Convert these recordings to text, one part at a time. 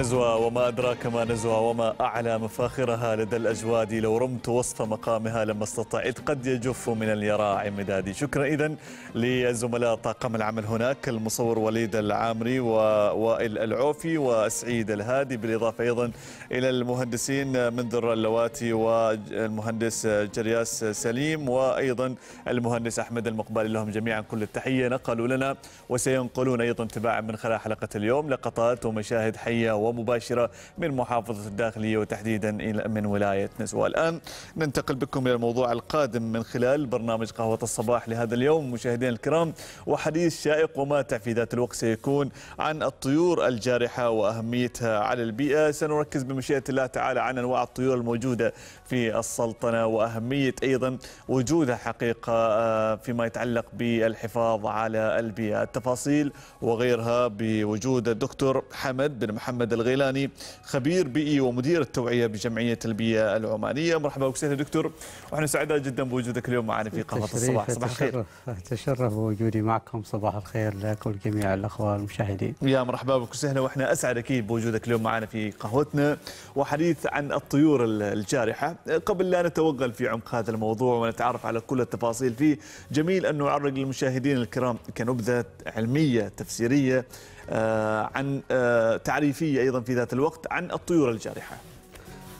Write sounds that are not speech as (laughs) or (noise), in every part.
نزوى وما أدراك ما نزوة وما أعلى مفاخرها لدى الأجواد لو رمت وصف مقامها لما استطعت قد يجف من اليراع مدادي شكرا إذا لزملاء طاقم العمل هناك المصور وليد العامري ووائل العوفي وسعيد الهادي بالإضافة أيضا إلى المهندسين منذر اللواتي والمهندس جرياس سليم وأيضا المهندس أحمد المقبال لهم جميعا كل التحية نقلوا لنا وسينقلون أيضا تباعا من خلال حلقة اليوم لقطات ومشاهد حية و ومباشرة من محافظة الداخلية وتحديدا من ولاية نزوة الآن ننتقل بكم إلى الموضوع القادم من خلال برنامج قهوة الصباح لهذا اليوم مشاهدينا الكرام وحديث شائق وماتع في ذات الوقت سيكون عن الطيور الجارحة وأهميتها على البيئة سنركز بمشيئة الله تعالى عن أنواع الطيور الموجودة في السلطنة وأهمية أيضا وجودها حقيقة آه، فيما يتعلق بالحفاظ على البيئة التفاصيل وغيرها بوجود الدكتور حمد بن محمد الغيلاني خبير بيئي ومدير التوعية بجمعية البيئة العمانية مرحبا وسهلا دكتور واحنا سعداء جدا بوجودك اليوم معنا في قهوة الصباح صباح الخير تشرف بوجودي معكم صباح الخير لكل جميع الأخوة المشاهدين يا مرحبا بك وسهلا واحنا أسعد أكيد بوجودك اليوم معنا في قهوتنا وحديث عن الطيور الجارحة قبل لا نتوغل في عمق هذا الموضوع ونتعرف على كل التفاصيل فيه جميل أن نعرج للمشاهدين الكرام كنبذة علمية تفسيرية آه، عن آه، تعريفية أيضا في ذات الوقت عن الطيور الجارحة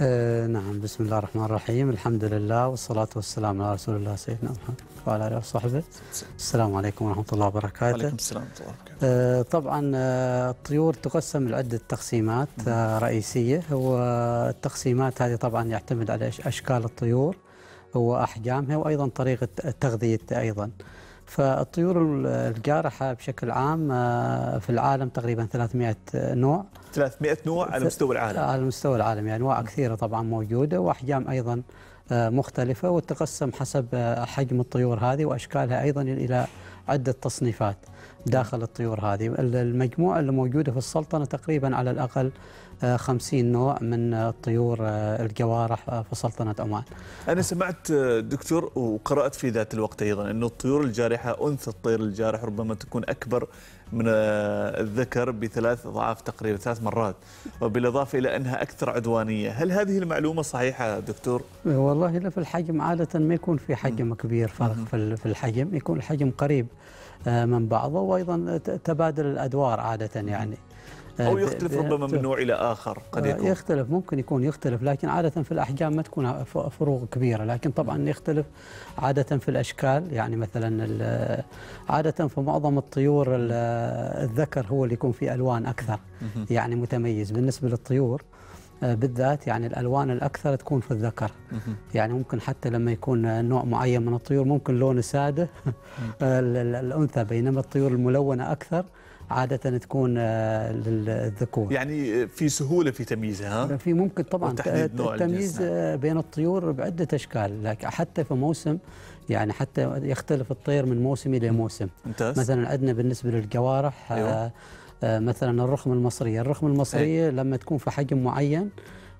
آه نعم بسم الله الرحمن الرحيم الحمد لله والصلاة والسلام على رسول الله سيدنا محمد وعلى آله وصحبه السلام عليكم ورحمة الله وبركاته وعليكم السلام ورحمة الله وبركاته آه طبعا آه، الطيور تقسم لعدة تقسيمات آه، رئيسية والتقسيمات هذه طبعا يعتمد على أشكال الطيور وأحجامها وأيضا طريقة تغذيتها أيضا فالطيور الجارحة بشكل عام آه، في العالم تقريبا 300 نوع 300 نوع على مستوى العالم آه، على مستوى العالم يعني انواع كثيره طبعا موجوده واحجام ايضا آه، مختلفه وتقسم حسب آه، حجم الطيور هذه واشكالها ايضا الى عده تصنيفات داخل الطيور هذه المجموعة اللي موجودة في السلطنة تقريبا على الأقل آه، خمسين نوع من الطيور آه، الجوارح آه، في سلطنة عمان أنا سمعت دكتور وقرأت في ذات الوقت أيضا أن الطيور الجارحة أنثى الطير الجارح ربما تكون أكبر من الذكر بثلاث أضعاف تقريبا ثلاث مرات وبالإضافة إلى أنها أكثر عدوانية هل هذه المعلومة صحيحة دكتور؟ والله لا في الحجم عادة ما يكون في حجم كبير فرق في الحجم يكون الحجم قريب آه، من بعضه وايضا تبادل الادوار عاده يعني أو آه، يختلف ربما من نوع إلى آخر قد آه، يكون يختلف ممكن يكون يختلف لكن عادة في الأحجام ما تكون فروق كبيرة لكن طبعا يختلف عادة في الأشكال يعني مثلا عادة في معظم الطيور الذكر هو اللي يكون فيه ألوان أكثر يعني متميز بالنسبة للطيور آه، بالذات يعني الالوان الاكثر تكون في الذكر يعني ممكن حتى لما يكون نوع معين من الطيور ممكن لونه ساده (laughs) آه، الانثى بينما الطيور الملونه اكثر عادة تكون آه، للذكور يعني في سهولة في تمييزها في ممكن طبعا التمييز بين الطيور بعدة أشكال لكن حتى في موسم يعني حتى يختلف الطير من موسم إلى موسم مثلا عندنا بالنسبة للجوارح أيوه. آه، مثلا الرخم المصريه، الرخم المصريه إيه. لما تكون في حجم معين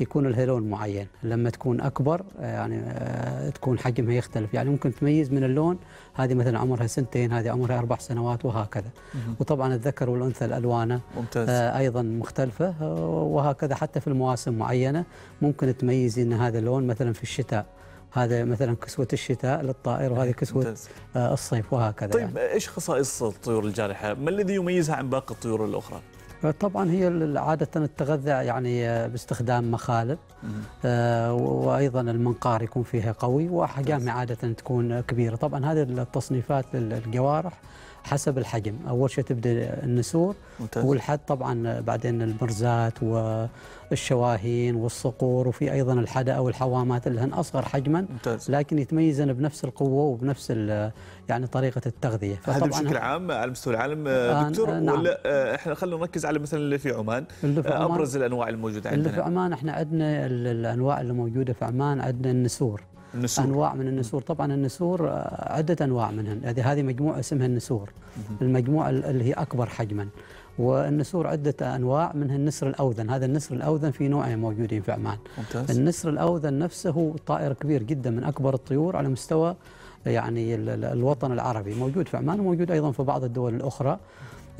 يكون الهيلون معين، لما تكون اكبر آه، يعني آه، تكون حجمها يختلف، يعني ممكن تميز من اللون هذه مثلا عمرها سنتين، هذه عمرها اربع سنوات وهكذا. وطبعا الذكر والانثى الالوانه ممتاز. ايضا مختلفه وهكذا حتى في المواسم معينه ممكن تميز ان هذا اللون مثلا في الشتاء هذا مثلا كسوة الشتاء للطائر وهذه كسوة ممتاز. آه، الصيف وهكذا طيب يعني. إيش خصائص الطيور الجارحة؟ ما الذي يميزها عن باقي الطيور الأخرى؟ آه، طبعا هي عادة تتغذى يعني آه، باستخدام مخالب وأيضا المنقار يكون فيها قوي وأحجامها عادة تكون كبيرة طبعا هذه التصنيفات للجوارح حسب الحجم اول شيء تبدا النسور ممتاز. والحد طبعا بعدين المرزات والشواهين والصقور وفي ايضا الحدا او الحوامات اللي هن اصغر حجما ممتاز. لكن يتميزن بنفس القوه وبنفس يعني طريقه التغذيه هذا بشكل عام على مستوى العالم آه، آه، دكتور آه، نعم. ولا احنا خلينا نركز على مثلا اللي في عمان اللي في ابرز الانواع الموجوده عندنا اللي في عمان احنا عندنا الانواع اللي موجوده في عمان عندنا النسور النسور. انواع من النسور طبعا النسور آه، عده انواع منهم هذه هذه مجموعه اسمها النسور المجموعه اللي هي اكبر حجما والنسور عدة أنواع منها النسر الأوذن هذا النسر الأوذن في نوعين موجودين في عمان ممتاز. النسر الأوذن نفسه هو طائر كبير جدا من أكبر الطيور على مستوى يعني الوطن العربي موجود في عمان وموجود أيضا في بعض الدول الأخرى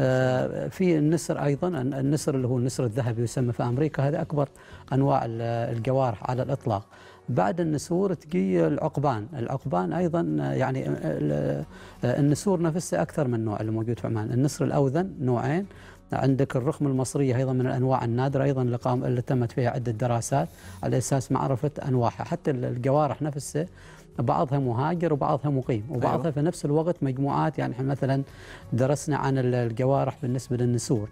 آه، في النسر أيضا النسر اللي هو النسر الذهبي يسمى في أمريكا هذا أكبر أنواع الجوارح على الإطلاق بعد النسور تجي العقبان العقبان أيضا يعني النسور نفسها أكثر من نوع اللي موجود في عمان النسر الأوذن نوعين عندك الرخم المصرية أيضا من الأنواع النادرة أيضا اللي, اللي تمت فيها عدة دراسات على أساس معرفة أنواعها حتى الجوارح نفسها بعضها مهاجر وبعضها مقيم أيوه. وبعضها أيوة. في نفس الوقت مجموعات يعني مثلا درسنا عن الجوارح بالنسبة للنسور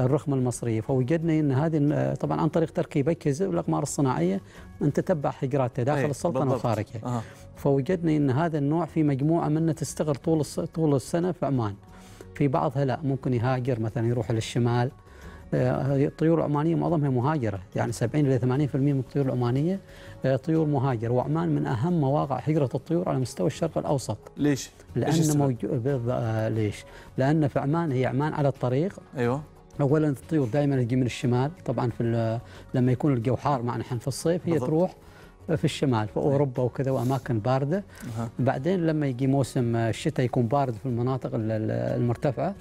الرخم المصرية فوجدنا أن هذه آه، طبعا عن طريق تركيب أجهزة والأقمار الصناعية أن تتبع حجراتها داخل السلطنة إيه، وخارجها أه. فوجدنا أن هذا النوع في مجموعة منه تستغر طول طول السنة في عمان في بعضها لا ممكن يهاجر مثلا يروح للشمال آه، الطيور العمانية معظمها مهاجرة يعني 70 إلى 80% من الطيور العمانية آه، طيور مهاجرة وعمان من أهم مواقع هجرة الطيور على مستوى الشرق الأوسط ليش؟ لأن ليش موجود ليش؟ لأن في عمان هي عمان على الطريق أيوه اولا الطيور دائما تجي من الشمال طبعا في لما يكون الجو حار معنا احنا في الصيف هي بالضبط. تروح في الشمال في اوروبا وكذا واماكن بارده أه. بعدين لما يجي موسم الشتاء يكون بارد في المناطق المرتفعه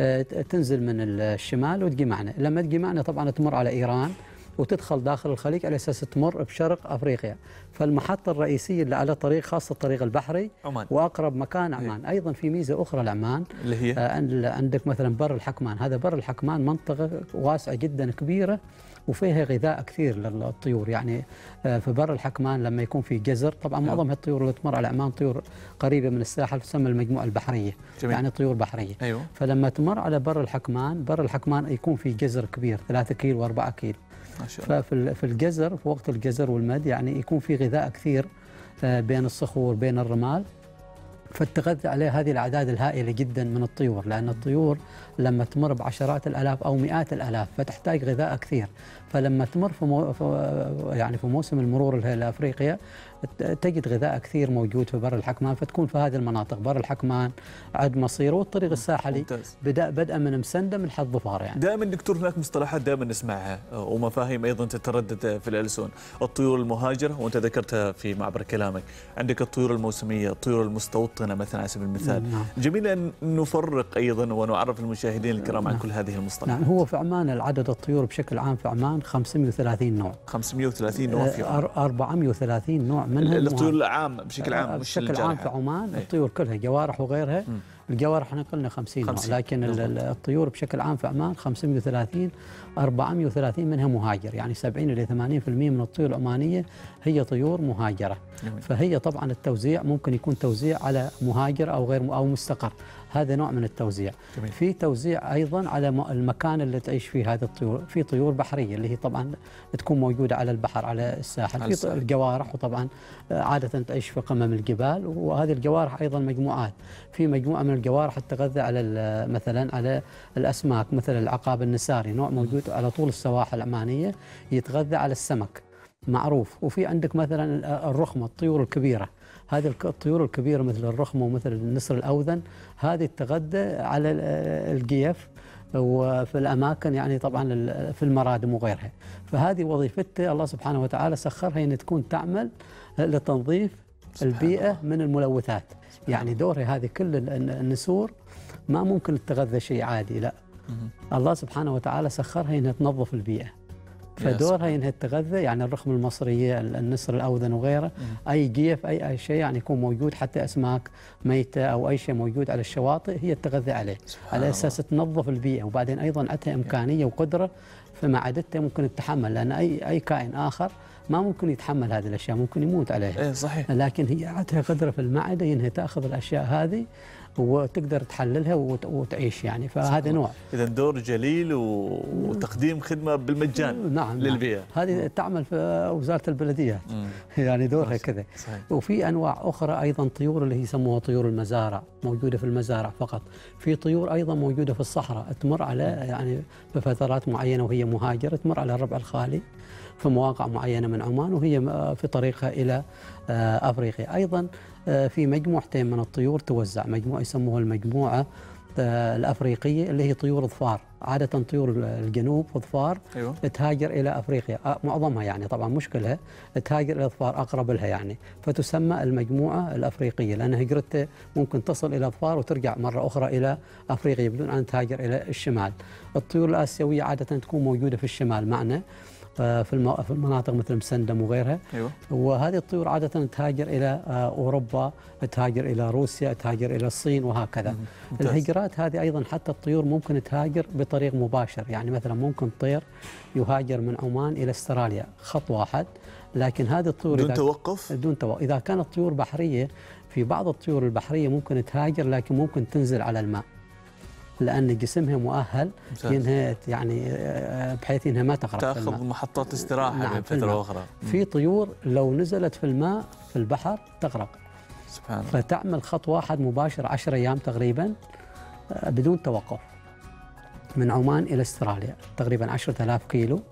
آه، تنزل من الشمال وتجي معنا لما تجي معنا طبعا تمر على ايران وتدخل داخل الخليج على اساس تمر بشرق افريقيا فالمحطه الرئيسيه اللي على طريق خاصه الطريق البحري عمان. واقرب مكان إيه. عمان هي. ايضا في ميزه اخرى لعمان اللي هي آه عندك مثلا بر الحكمان هذا بر الحكمان منطقه واسعه جدا كبيره وفيها غذاء كثير للطيور يعني آه، في بر الحكمان لما يكون في جزر طبعا نعم. معظم الطيور اللي تمر على عمان طيور قريبه من الساحل تسمى المجموعه البحريه جميل. يعني طيور بحريه أيوه. فلما تمر على بر الحكمان بر الحكمان يكون في جزر كبير 3 كيلو و4 كيلو ففي في الجزر في وقت الجزر والمد يعني يكون في غذاء كثير آه، بين الصخور بين الرمال فاتخذت عليه هذه الأعداد الهائلة جدا من الطيور لأن الطيور لما تمر بعشرات الألاف أو مئات الألاف فتحتاج غذاء كثير فلما تمر في مو يعني في موسم المرور لافريقيا تجد غذاء كثير موجود في بر الحكمان فتكون في هذه المناطق بر الحكمان عد مصير والطريق الساحلي بدا بدءا من مسندم لحد ظفار يعني دائما دكتور هناك مصطلحات دائما نسمعها ومفاهيم ايضا تتردد في الالسون الطيور المهاجره وانت ذكرتها في معبر كلامك عندك الطيور الموسميه الطيور المستوطنه مثلا على سبيل المثال نعم. جميل ان نفرق ايضا ونعرف المشاهدين الكرام نعم. عن كل هذه المصطلحات نعم هو في عمان العدد الطيور بشكل عام في عمان 530 نوع 530 نوع في آه، عمان 430 نوع منها الطيور العام بشكل عام آه، مش بشكل عام في عمان إيه. الطيور كلها جوارح وغيرها م. الجوارح احنا قلنا 50 نوع لكن نعم. الطيور بشكل عام في عمان 530 430 منها مهاجر يعني 70 الى 80% من الطيور العمانيه هي طيور مهاجره نعم. فهي طبعا التوزيع ممكن يكون توزيع على مهاجر او غير او مستقر هذا نوع من التوزيع جميل. في توزيع أيضا على المكان اللي تعيش فيه هذه الطيور في طيور بحرية اللي هي طبعا تكون موجودة على البحر على الساحل على الساحل. في الجوارح وطبعا عادة تعيش في قمم الجبال وهذه الجوارح أيضا مجموعات في مجموعة من الجوارح تتغذى على مثلا على الأسماك مثل العقاب النساري نوع موجود على طول السواحل العمانية يتغذى على السمك معروف وفي عندك مثلا الرخمة الطيور الكبيرة هذه الطيور الكبيره مثل الرخمه ومثل النسر الاوذن هذه تغذى على الجيف وفي الاماكن يعني طبعا في المرادم وغيرها فهذه وظيفتها الله سبحانه وتعالى سخرها ان تكون تعمل لتنظيف البيئه من الملوثات يعني دورها هذه كل النسور ما ممكن تتغذى شيء عادي لا الله سبحانه وتعالى سخرها انها تنظف البيئه فدورها انها تتغذى يعني الرخم المصرية النسر الأوذن وغيره أي جيف أي, أي شيء يعني يكون موجود حتى أسماك ميتة أو أي شيء موجود على الشواطئ هي تتغذى عليه على أساس تنظف البيئة وبعدين أيضا عندها إمكانية وقدرة فما عدتها ممكن تتحمل لأن أي, أي كائن آخر ما ممكن يتحمل هذه الأشياء ممكن يموت عليها إيه، صحيح. لكن هي عندها قدرة في المعدة إنها تأخذ الأشياء هذه وتقدر تحللها وتعيش يعني فهذا نوع اذا دور جليل وتقديم خدمه بالمجان نعم, نعم. للبيئه نعم. هذه تعمل في وزاره البلديات (laughs) يعني دورها كذا وفي انواع اخرى ايضا طيور اللي يسموها طيور المزارع موجوده في المزارع فقط في طيور ايضا موجوده في الصحراء تمر على يعني بفترات معينه وهي مهاجره تمر على الربع الخالي في مواقع معينة من عمان وهي آه، في طريقها إلى آه، أفريقيا أيضا آه، في مجموعتين من الطيور توزع مجموعة يسموها المجموعة الافريقيه اللي هي طيور ظفار عاده طيور الجنوب ظفار أيوة. تهاجر الى افريقيا معظمها يعني طبعا مشكلها تهاجر الى ظفار اقرب لها يعني فتسمى المجموعه الافريقيه لان هجرتها ممكن تصل الى ظفار وترجع مره اخرى الى افريقيا بدون ان تهاجر الى الشمال الطيور الاسيويه عاده تكون موجوده في الشمال معنا في المناطق مثل مسندم وغيرها أيوة. وهذه الطيور عادة تهاجر إلى آه، أوروبا تهاجر إلى روسيا تهاجر إلى الصين وهكذا ممتاز. الهجرات هذه أيضا حتى الطيور ممكن تهاجر بطريق مباشر يعني مثلا ممكن طير يهاجر من عمان إلى استراليا خط واحد لكن هذه الطيور دون توقف دون توقف إذا كانت طيور بحرية في بعض الطيور البحرية ممكن تهاجر لكن ممكن تنزل على الماء لان جسمها مؤهل انها يعني آه، آه، بحيث انها ما تغرق تاخذ محطات استراحه نعم فتره في اخرى في طيور لو نزلت في الماء في البحر تغرق سبحان الله فتعمل خط واحد مباشر 10 ايام تقريبا آه، بدون توقف من عمان الى استراليا تقريبا 10000 كيلو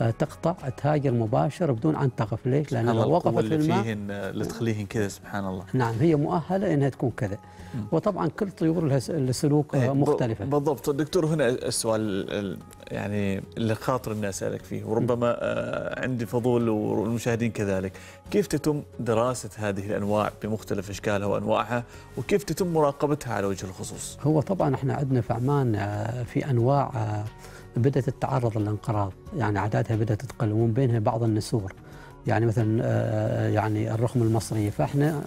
آه، تقطع تهاجر مباشر بدون ان تقف ليش؟ لان لو وقفت في الماء فيهن اللي تخليهن كذا سبحان الله نعم هي مؤهله انها تكون كذا وطبعا كل طيور لها سلوك إيه، مختلفه بالضبط دكتور هنا السؤال يعني اللي خاطر اني اسالك فيه وربما آه، عندي فضول والمشاهدين كذلك كيف تتم دراسه هذه الانواع بمختلف اشكالها وانواعها وكيف تتم مراقبتها على وجه الخصوص؟ هو طبعا احنا عندنا في عمان آه، في انواع بدأت تتعرض للانقراض يعني اعدادها بدأت تقل ومن بينها بعض النسور يعني مثلا آه، آه، يعني الرخم المصري فاحنا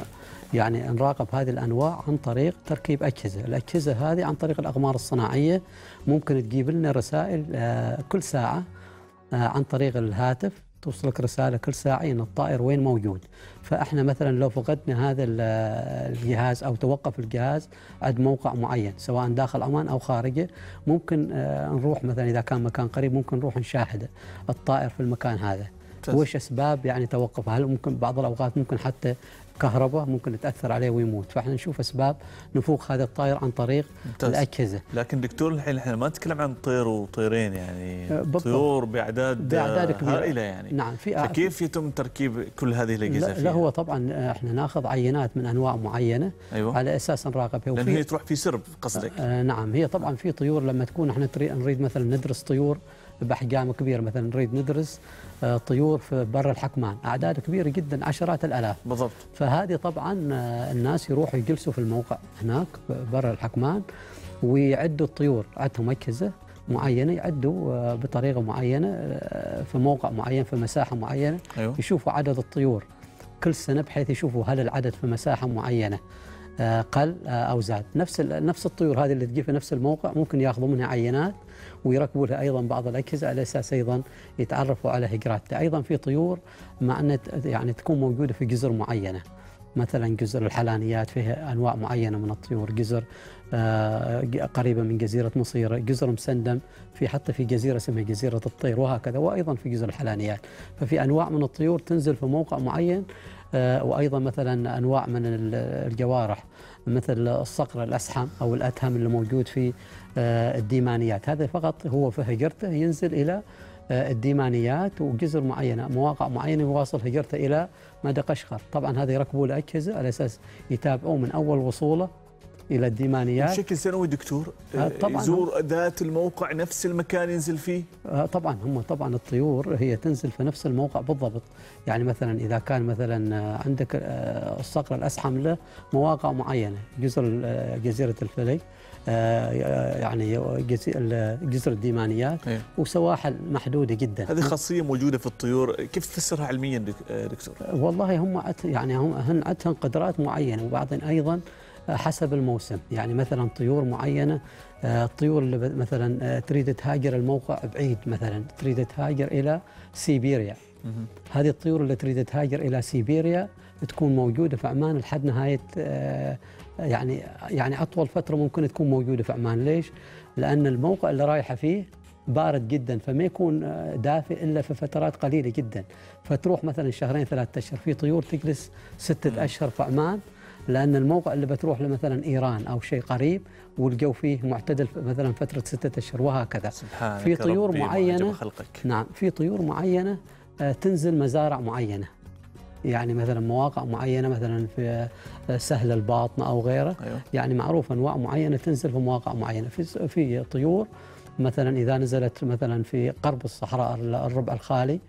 يعني نراقب هذه الانواع عن طريق تركيب اجهزه، الاجهزه هذه عن طريق الاقمار الصناعيه ممكن تجيب لنا رسائل آه، كل ساعه عن طريق الهاتف توصلك رساله كل ساعه أن الطائر وين موجود فاحنا مثلا لو فقدنا هذا الجهاز او توقف الجهاز عند موقع معين سواء داخل عمان او خارجه ممكن آه، نروح مثلا اذا كان مكان قريب ممكن نروح نشاهد الطائر في المكان هذا وش اسباب يعني توقفه هل ممكن بعض الاوقات ممكن حتى كهرباء ممكن تاثر عليه ويموت فاحنا نشوف اسباب نفوخ هذا الطائر عن طريق متاز. الاجهزه لكن دكتور الحين احنا ما نتكلم عن طير وطيرين يعني أه، بالضبط. طيور باعداد باعداد كبيره هائله يعني نعم في أه، فكيف يتم تركيب كل هذه الاجهزه لا, لا هو طبعا أه، احنا ناخذ عينات من انواع معينه أيوة. على اساس نراقبها لان هي تروح في سرب قصدك آه نعم هي طبعا في طيور لما تكون احنا نريد مثلا ندرس طيور باحجام كبيره مثلا نريد ندرس آه، طيور في بر الحكمان اعداد كبيره جدا عشرات الالاف بالضبط فهذه طبعا آه، الناس يروحوا يجلسوا في الموقع هناك بر الحكمان ويعدوا الطيور عندهم اجهزه معينه يعدوا آه، بطريقه معينه في موقع معين في مساحه معينه أيوه. يشوفوا عدد الطيور كل سنه بحيث يشوفوا هل العدد في مساحه معينه قل آه، او زاد نفس نفس الطيور هذه اللي تجي في نفس الموقع ممكن ياخذوا منها عينات ويركبوا لها ايضا بعض الاجهزه على اساس ايضا يتعرفوا على هجراتها ايضا في طيور مع ان يعني تكون موجوده في جزر معينه مثلا جزر الحلانيات فيها انواع معينه من الطيور جزر آه، قريبه من جزيره مصيره جزر مسندم في حتى في جزيره اسمها جزيره الطير وهكذا وايضا في جزر الحلانيات ففي انواع من الطيور تنزل في موقع معين آه، وايضا مثلا انواع من الجوارح مثل الصقر الاسحم او الاتهم اللي موجود في آه، الديمانيات هذا فقط هو في هجرته ينزل الى آه، الديمانيات وجزر معينه مواقع معينه يواصل هجرته الى مدى قشقر طبعا هذا يركبوا له اجهزه على اساس يتابعوه من اول وصوله الى الديمانيات بشكل سنوي دكتور آه، آه، طبعا يزور ذات الموقع نفس المكان ينزل فيه آه، طبعا هم طبعا الطيور هي تنزل في نفس الموقع بالضبط يعني مثلا اذا كان مثلا عندك الصقر الاسحم له مواقع معينه جزر جزيره الفلي يعني جزر الديمانيات إيه. وسواحل محدوده جدا هذه خاصيه موجوده في الطيور كيف تفسرها علميا دكتور والله هم يعني هم عندهم قدرات معينه وبعضهم ايضا حسب الموسم يعني مثلا طيور معينة آه، الطيور اللي مثلا آه، تريد تهاجر الموقع بعيد مثلا تريد تهاجر إلى سيبيريا هذه الطيور اللي تريد تهاجر إلى سيبيريا تكون موجودة في عمان لحد نهاية آه، يعني يعني أطول فترة ممكن تكون موجودة في عمان ليش؟ لأن الموقع اللي رايحة فيه بارد جدا فما يكون دافئ الا في فترات قليله جدا فتروح مثلا شهرين ثلاثة اشهر في طيور تجلس ستة اشهر في عمان لأن الموقع اللي بتروح له مثلا إيران أو شيء قريب والجو فيه معتدل مثلا فترة ستة أشهر وهكذا سبحانك في طيور ربي معينة خلقك. نعم في طيور معينة آه، تنزل مزارع معينة يعني مثلا مواقع معينة مثلا في آه، سهل الباطن أو غيره أيوه. يعني معروف أنواع معينة تنزل في مواقع معينة في, في طيور مثلا إذا نزلت مثلا في قرب الصحراء الربع الخالي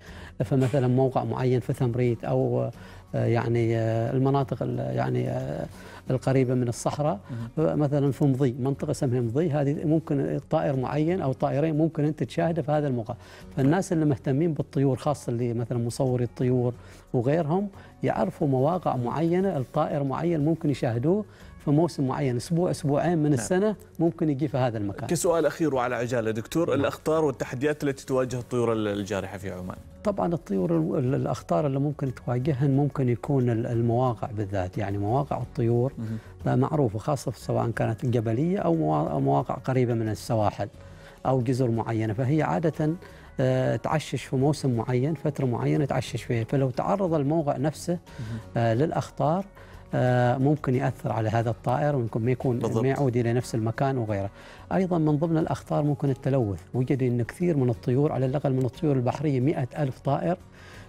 فمثلا موقع معين في تمريد أو آه، آه، يعني آه، المناطق يعني آه، القريبه من الصحراء مثلا في مضي منطقه اسمها مضي هذه ممكن طائر معين او طائرين ممكن انت تشاهده في هذا الموقع فالناس اللي مهتمين بالطيور خاصه اللي مثلا مصوري الطيور وغيرهم يعرفوا مواقع معينه الطائر معين ممكن يشاهدوه في موسم معين اسبوع اسبوعين من نعم. السنه ممكن يجي في هذا المكان. كسؤال اخير وعلى عجاله دكتور نعم. الاخطار والتحديات التي تواجه الطيور الجارحه في عمان. طبعا الطيور الاخطار اللي ممكن تواجهها ممكن يكون المواقع بالذات يعني مواقع الطيور معروفه خاصه سواء كانت جبليه او مواقع قريبه من السواحل او جزر معينه فهي عاده آه، تعشش في موسم معين فتره معينه تعشش فيه فلو تعرض الموقع نفسه آه، للاخطار آه، ممكن ياثر على هذا الطائر وممكن ما يكون ما يعود الى نفس المكان وغيره. ايضا من ضمن الاخطار ممكن التلوث، وجد ان كثير من الطيور على الاقل من الطيور البحريه مئة ألف طائر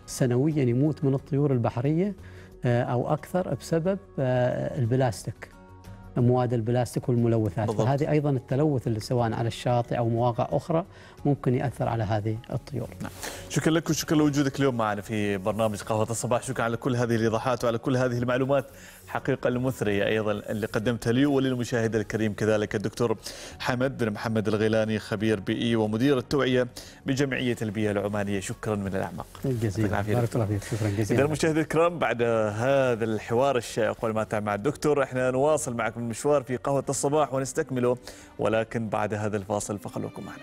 سنويا يموت من الطيور البحريه آه، او اكثر بسبب آه، البلاستيك. مواد البلاستيك والملوثات بالضبط. فهذه أيضا التلوث اللي سواء على الشاطئ أو مواقع أخرى ممكن يأثر على هذه الطيور نعم. شكرا لك وشكرا لوجودك اليوم معنا في برنامج قهوة الصباح شكرا على كل هذه الإيضاحات وعلى كل هذه المعلومات حقيقة المثرية أيضا اللي قدمتها لي وللمشاهد الكريم كذلك الدكتور حمد بن محمد الغيلاني خبير بيئي ومدير التوعية بجمعية البيئة العمانية شكرا من الأعماق جزيلا بارك الله فيك شكرا جزيلا إذا المشاهد الكرام بعد هذا الحوار الشائق والماتع مع الدكتور احنا نواصل معكم المشوار في قهوة الصباح ونستكمله ولكن بعد هذا الفاصل فخلوكم معنا